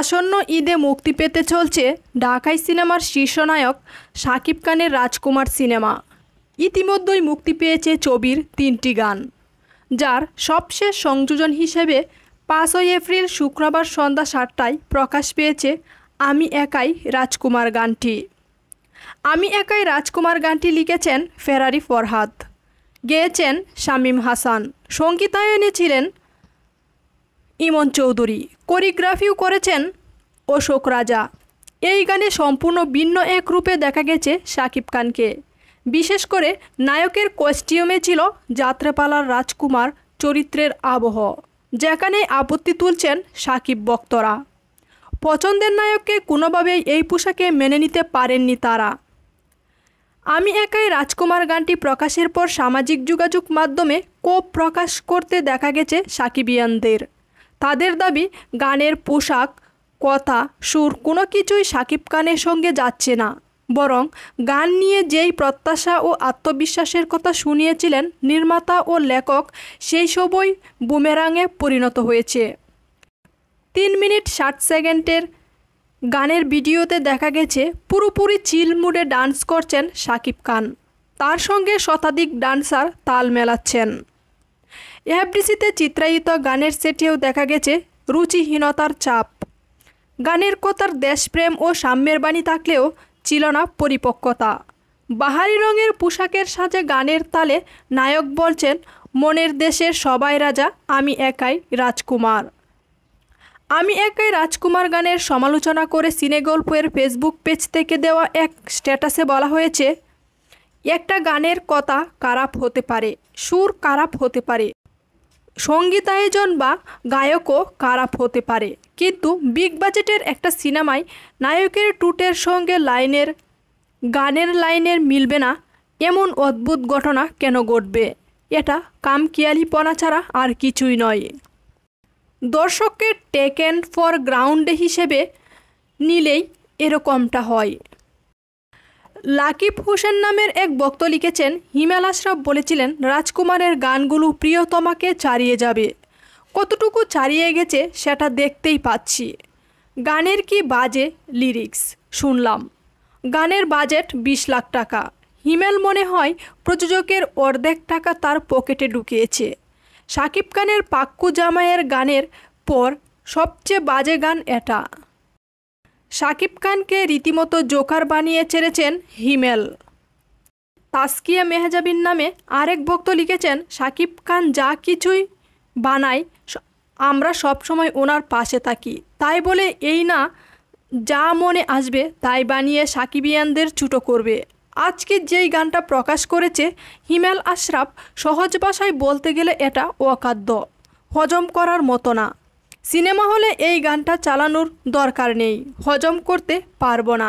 আসন্ন ঈদে মুক্তি পেতে চলছে ঢাকাই সিনেমার শীর্ষনায়ক শাকিব খানের রাজকুমার সিনেমা ইতিমধ্যেই মুক্তি পেয়েছে ছবির তিনটি গান যার সবশেষ সংযোজন হিসেবে পাঁচই এপ্রিল শুক্রবার সন্ধ্যা সাতটায় প্রকাশ পেয়েছে আমি একাই রাজকুমার গানটি আমি একাই রাজকুমার গানটি লিখেছেন ফেরারি ফরহাদ গেয়েছেন শামীম হাসান সঙ্গীতায়নে ছিলেন ইমন চৌধুরী কোরিগ্রাফিও করেছেন অশোক রাজা এই গানে সম্পূর্ণ ভিন্ন এক রূপে দেখা গেছে শাকিব খানকে বিশেষ করে নায়কের কস্টিউমে ছিল যাত্রাপালার রাজকুমার চরিত্রের আবহ যেখানে আপত্তি তুলছেন সাকিব বক্তরা পছন্দের নায়ককে কোনোভাবেই এই পোশাকে মেনে নিতে পারেননি তারা আমি একাই রাজকুমার গানটি প্রকাশের পর সামাজিক যোগাযোগ মাধ্যমে কোপ প্রকাশ করতে দেখা গেছে সাকিবিয়ানদের তাদের দাবি গানের পোশাক কথা সুর কোনো কিছুই সাকিব খানের সঙ্গে যাচ্ছে না বরং গান নিয়ে যেই প্রত্যাশা ও আত্মবিশ্বাসের কথা শুনিয়েছিলেন নির্মাতা ও লেখক সেই সবই বুমেরাঙে পরিণত হয়েছে তিন মিনিট ষাট সেকেন্ডের গানের ভিডিওতে দেখা গেছে পুরোপুরি চিল মুডে ডান্স করছেন সাকিব খান তার সঙ্গে শতাধিক ডান্সার তাল মেলাচ্ছেন এফডিসিতে চিত্রায়িত গানের সেটিও দেখা গেছে রুচিহীনতার চাপ গানের কথার দেশপ্রেম ও সাম্যের বাণী থাকলেও ছিল না পরিপক্কতা বাহারি রঙের পোশাকের সাজে গানের তালে নায়ক বলছেন মনের দেশের সবাই রাজা আমি একাই রাজকুমার আমি একাই রাজকুমার গানের সমালোচনা করে সিনে গল্পের ফেসবুক পেজ থেকে দেওয়া এক স্ট্যাটাসে বলা হয়েছে একটা গানের কথা খারাপ হতে পারে সুর খারাপ হতে পারে সঙ্গীতায়োজন বা গায়কও খারাপ হতে পারে কিন্তু বিগ বাজেটের একটা সিনেমায় নায়কের টুটের সঙ্গে লাইনের গানের লাইনের মিলবে না এমন অদ্ভুত ঘটনা কেন ঘটবে এটা পনা ছাড়া আর কিছুই নয় দর্শককে টেকেন ফর গ্রাউন্ডে হিসেবে নিলেই এরকমটা হয় লাকিব হোসেন নামের এক বক্ত লিখেছেন হিমেল আশরাফ বলেছিলেন রাজকুমারের গানগুলো প্রিয়তমাকে ছাড়িয়ে যাবে কতটুকু ছাড়িয়ে গেছে সেটা দেখতেই পাচ্ছি গানের কি বাজে লিরিক্স শুনলাম গানের বাজেট বিশ লাখ টাকা হিমেল মনে হয় প্রযোজকের অর্ধেক টাকা তার পকেটে ঢুকিয়েছে শাকিব খানের পাক্কু জামাইয়ের গানের পর সবচেয়ে বাজে গান এটা শাকিব খানকে রীতিমতো জোকার বানিয়ে ছেড়েছেন হিমেল তাস্কিয়া মেহজাবিন নামে আরেক ভক্ত লিখেছেন শাকিব খান যা কিছুই বানায় আমরা সবসময় ওনার পাশে থাকি তাই বলে এই না যা মনে আসবে তাই বানিয়ে সাকিবিয়ানদের ছুটো করবে আজকে যেই গানটা প্রকাশ করেছে হিমেল আশরাফ সহজ ভাষায় বলতে গেলে এটা অকাদ্য হজম করার মতো না সিনেমা হলে এই গানটা চালানোর দরকার নেই হজম করতে পারবো না